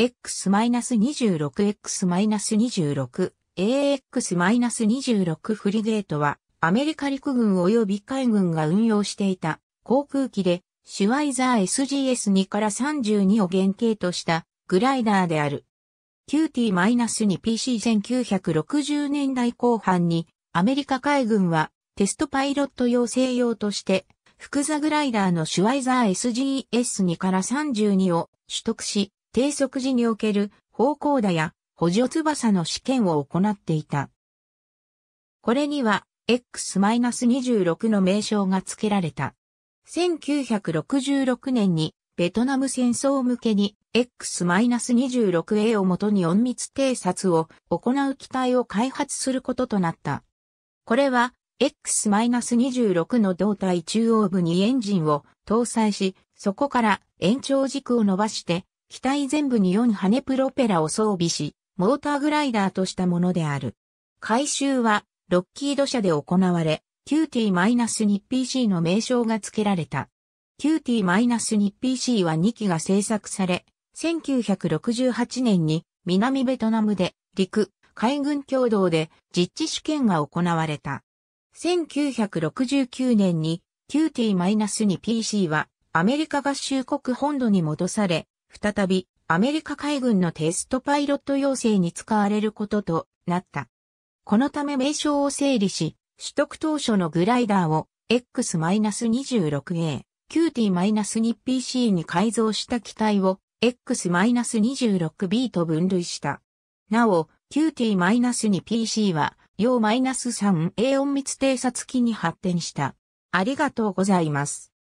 X-26X-26 AX-26 フリゲートはアメリカ陸軍及び海軍が運用していた航空機でシュワイザー SGS2 から32を原型としたグライダーである。QT-2PC1960 年代後半にアメリカ海軍はテストパイロット養成用として複座グライダーのシュワイザー SGS2 から32を取得し低速時における方向打や補助翼の試験を行っていた。これには X-26 の名称が付けられた。1966年にベトナム戦争向けに X-26A をもとに隠密偵察を行う機体を開発することとなった。これは X-26 の胴体中央部にエンジンを搭載し、そこから延長軸を伸ばして機体全部に4羽プロペラを装備し、モーターグライダーとしたものである。回収は、ロッキード社で行われ、QT-2PC の名称が付けられた。QT-2PC は2機が製作され、1968年に南ベトナムで陸、海軍共同で実地試験が行われた。1969年に QT-2PC はアメリカ合衆国本土に戻され、再びアメリカ海軍のテストパイロット要請に使われることとなった。このため名称を整理し、取得当初のグライダーを X-26A、QT-2PC に改造した機体を X-26B と分類した。なお、QT-2PC は、用 -3A 音密偵察機に発展した。ありがとうございます。